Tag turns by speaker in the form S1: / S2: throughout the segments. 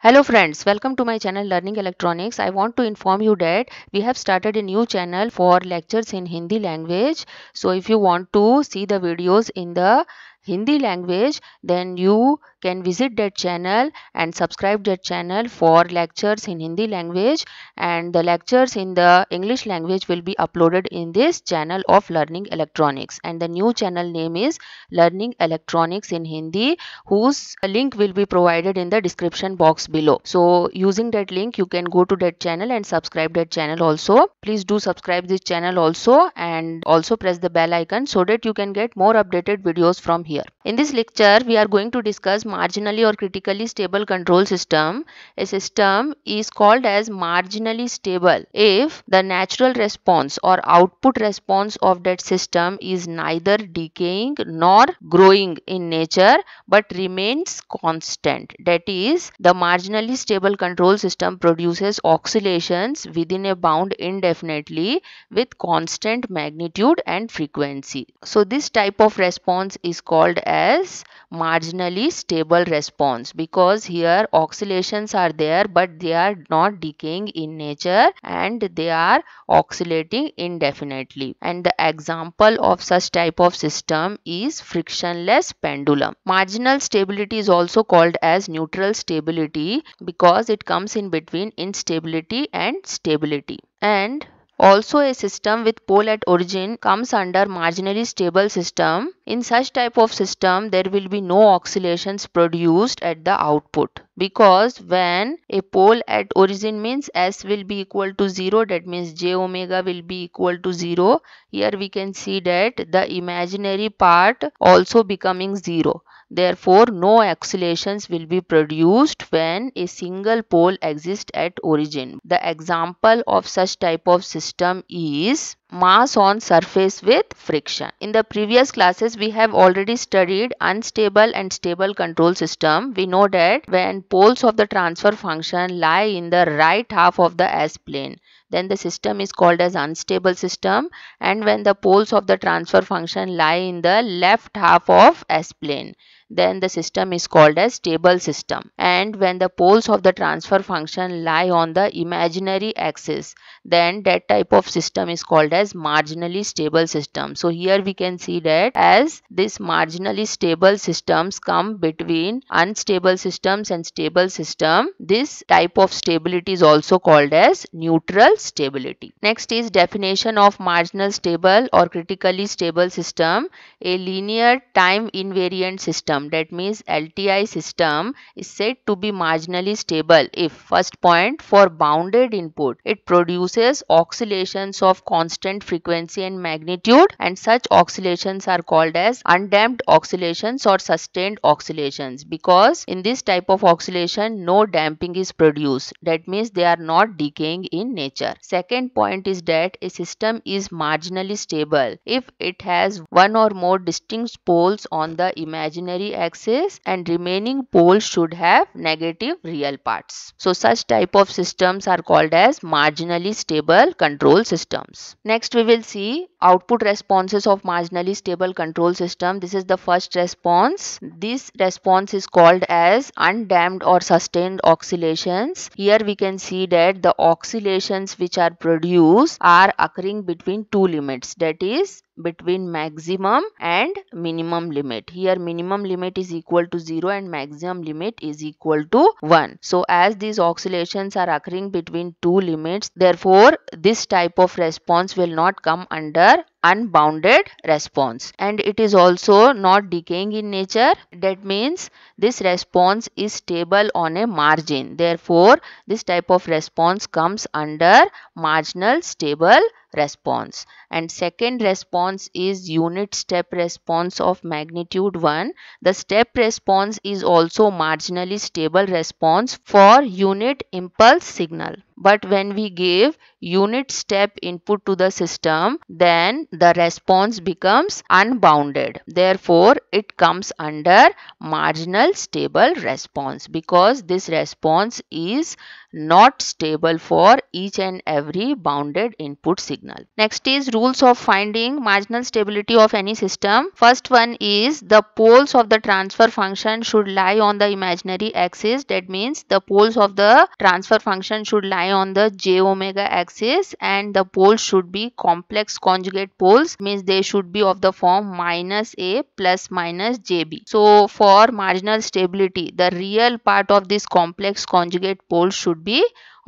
S1: Hello friends, welcome to my channel Learning Electronics. I want to inform you that we have started a new channel for lectures in Hindi language. So if you want to see the videos in the Hindi language then you can visit that channel and subscribe that channel for lectures in Hindi language and the lectures in the English language will be uploaded in this channel of learning electronics and the new channel name is learning electronics in Hindi whose link will be provided in the description box below. So using that link you can go to that channel and subscribe that channel also. Please do subscribe this channel also and also press the bell icon so that you can get more updated videos from here here. In this lecture, we are going to discuss marginally or critically stable control system. A system is called as marginally stable if the natural response or output response of that system is neither decaying nor growing in nature but remains constant. That is, the marginally stable control system produces oscillations within a bound indefinitely with constant magnitude and frequency. So this type of response is called called as marginally stable response because here oscillations are there but they are not decaying in nature and they are oscillating indefinitely and the example of such type of system is frictionless pendulum marginal stability is also called as neutral stability because it comes in between instability and stability and also a system with pole at origin comes under marginally stable system. In such type of system there will be no oscillations produced at the output because when a pole at origin means s will be equal to 0 that means j omega will be equal to 0. Here we can see that the imaginary part also becoming 0 Therefore, no oscillations will be produced when a single pole exists at origin. The example of such type of system is mass on surface with friction. In the previous classes, we have already studied unstable and stable control system. We know that when poles of the transfer function lie in the right half of the S-plane, then the system is called as unstable system and when the poles of the transfer function lie in the left half of S-plane, then the system is called as stable system. And when the poles of the transfer function lie on the imaginary axis, then that type of system is called as marginally stable system. So here we can see that as this marginally stable systems come between unstable systems and stable system, this type of stability is also called as neutral stability. Next is definition of marginal stable or critically stable system, a linear time invariant system system that means LTI system is said to be marginally stable if first point for bounded input it produces oscillations of constant frequency and magnitude and such oscillations are called as undamped oscillations or sustained oscillations because in this type of oscillation no damping is produced that means they are not decaying in nature. Second point is that a system is marginally stable if it has one or more distinct poles on the imaginary z axis and remaining poles should have negative real parts. So such type of systems are called as marginally stable control systems. Next we will see output responses of marginally stable control system. This is the first response. This response is called as undamped or sustained oscillations. Here we can see that the oscillations which are produced are occurring between two limits that is between maximum and minimum limit. Here minimum limit is equal to 0 and maximum limit is equal to 1. So as these oscillations are occurring between two limits, therefore this type of response will not come under unbounded response and it is also not decaying in nature that means this response is stable on a margin therefore this type of response comes under marginal stable response and second response is unit step response of magnitude 1 the step response is also marginally stable response for unit impulse signal but when we give unit step input to the system, then the response becomes unbounded. Therefore, it comes under marginal stable response because this response is not stable for each and every bounded input signal. Next is rules of finding marginal stability of any system. First one is the poles of the transfer function should lie on the imaginary axis. That means the poles of the transfer function should lie lie on the j omega axis and the poles should be complex conjugate poles means they should be of the form minus a plus minus jb. So for marginal stability the real part of this complex conjugate pole should be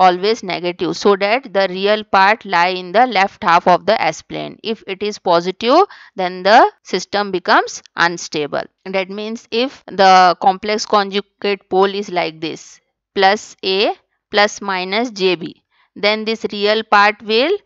S1: always negative so that the real part lie in the left half of the S plane. If it is positive then the system becomes unstable. That means if the complex conjugate pole is like this plus A plus minus jb then this real part will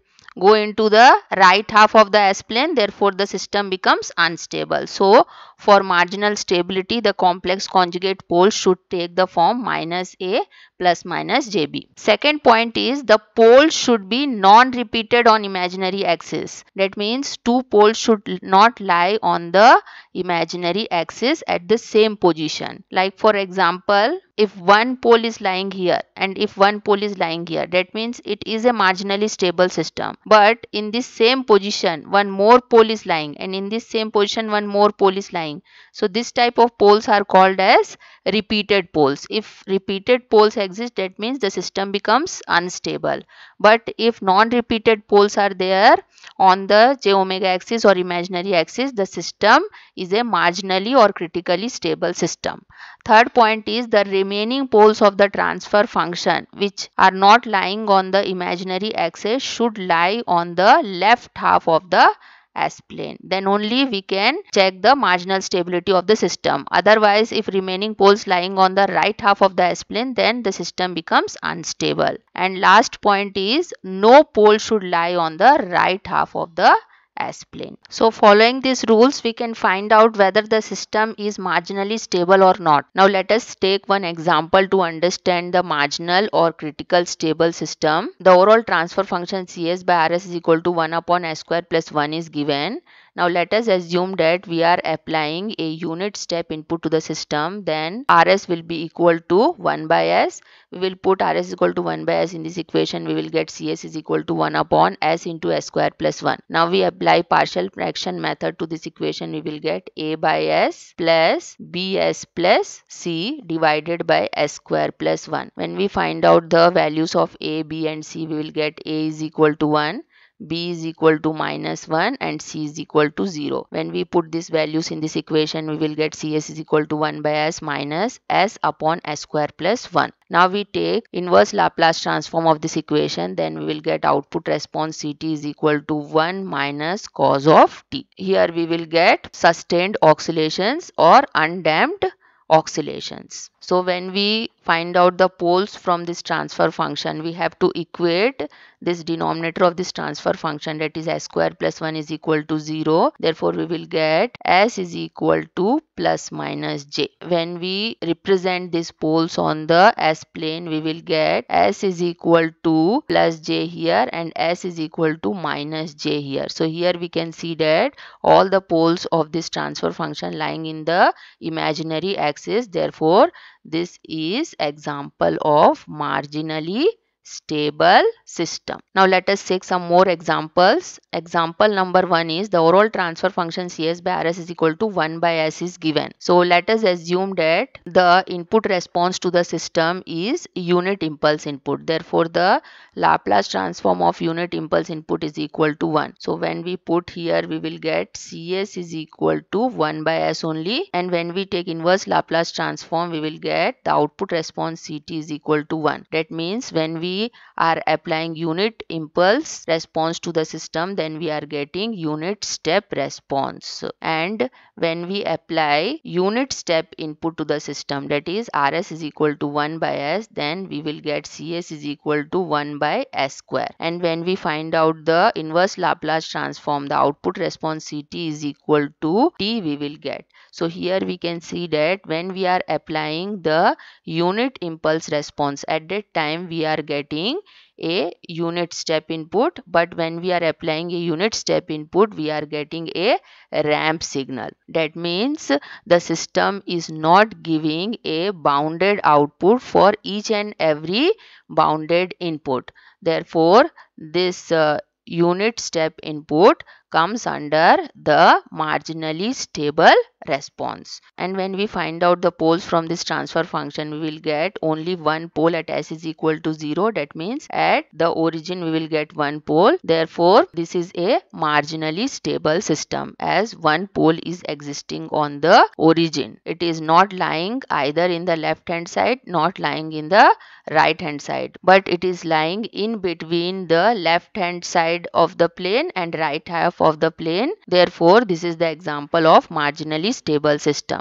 S1: go into the right half of the s-plane therefore the system becomes unstable. So for marginal stability the complex conjugate poles should take the form minus a plus minus jb. Second point is the poles should be non-repeated on imaginary axis. That means two poles should not lie on the imaginary axis at the same position. Like for example if one pole is lying here and if one pole is lying here that means it is a marginally stable system but in this same position one more pole is lying and in this same position one more pole is lying so this type of poles are called as repeated poles if repeated poles exist that means the system becomes unstable but if non repeated poles are there on the j omega axis or imaginary axis the system is a marginally or critically stable system third point is the remaining poles of the transfer function which are not lying on the imaginary axis should lie on the left half of the S-plane. Then only we can check the marginal stability of the system. Otherwise, if remaining poles lying on the right half of the S-plane, then the system becomes unstable. And last point is, no pole should lie on the right half of the as plane. So following these rules we can find out whether the system is marginally stable or not. Now let us take one example to understand the marginal or critical stable system. The overall transfer function Cs by Rs is equal to 1 upon S square plus 1 is given now let us assume that we are applying a unit step input to the system then Rs will be equal to 1 by S. We will put Rs equal to 1 by S in this equation we will get Cs is equal to 1 upon S into S square plus 1. Now we apply partial fraction method to this equation we will get A by S plus Bs plus C divided by S square plus 1. When we find out the values of A, B and C we will get A is equal to 1 b is equal to minus 1 and c is equal to 0. When we put these values in this equation, we will get cs is equal to 1 by s minus s upon s square plus 1. Now we take inverse Laplace transform of this equation then we will get output response ct is equal to 1 minus cos of t. Here we will get sustained oscillations or undamped oscillations. So when we find out the poles from this transfer function we have to equate this denominator of this transfer function that is s square plus 1 is equal to 0 therefore we will get s is equal to plus minus j when we represent these poles on the s plane we will get s is equal to plus j here and s is equal to minus j here so here we can see that all the poles of this transfer function lying in the imaginary axis therefore this is example of marginally stable system. Now let us take some more examples. Example number one is the overall transfer function Cs by Rs is equal to 1 by S is given. So let us assume that the input response to the system is unit impulse input. Therefore the Laplace transform of unit impulse input is equal to 1. So when we put here we will get Cs is equal to 1 by S only and when we take inverse Laplace transform we will get the output response Ct is equal to 1. That means when we we are applying unit impulse response to the system then we are getting unit step response and when we apply unit step input to the system that is rs is equal to 1 by s then we will get cs is equal to 1 by s square and when we find out the inverse Laplace transform the output response ct is equal to t we will get so here we can see that when we are applying the unit impulse response at that time we are getting getting a unit step input but when we are applying a unit step input we are getting a ramp signal that means the system is not giving a bounded output for each and every bounded input therefore this uh, unit step input comes under the marginally stable response. And when we find out the poles from this transfer function, we will get only one pole at s is equal to 0. That means at the origin we will get one pole. Therefore, this is a marginally stable system as one pole is existing on the origin. It is not lying either in the left hand side, not lying in the right hand side, but it is lying in between the left hand side of the plane and right half of the plane. Therefore, this is the example of marginally stable system.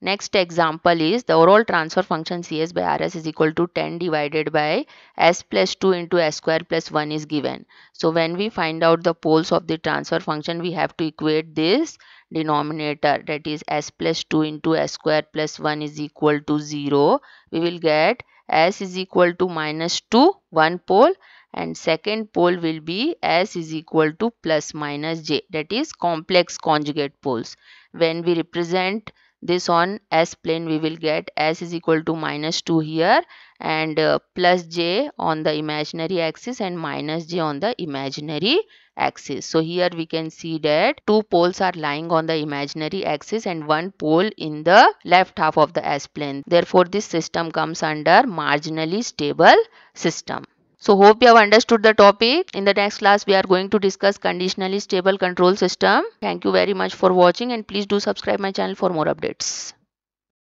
S1: Next example is the overall transfer function Cs by Rs is equal to 10 divided by S plus 2 into S square plus 1 is given. So when we find out the poles of the transfer function, we have to equate this denominator that is S plus 2 into S square plus 1 is equal to 0. We will get S is equal to minus 2, 1 pole and second pole will be s is equal to plus minus j that is complex conjugate poles. When we represent this on s plane we will get s is equal to minus 2 here and uh, plus j on the imaginary axis and minus j on the imaginary axis. So here we can see that two poles are lying on the imaginary axis and one pole in the left half of the s plane. Therefore this system comes under marginally stable system. So hope you have understood the topic. In the next class we are going to discuss conditionally stable control system. Thank you very much for watching and please do subscribe my channel for more updates.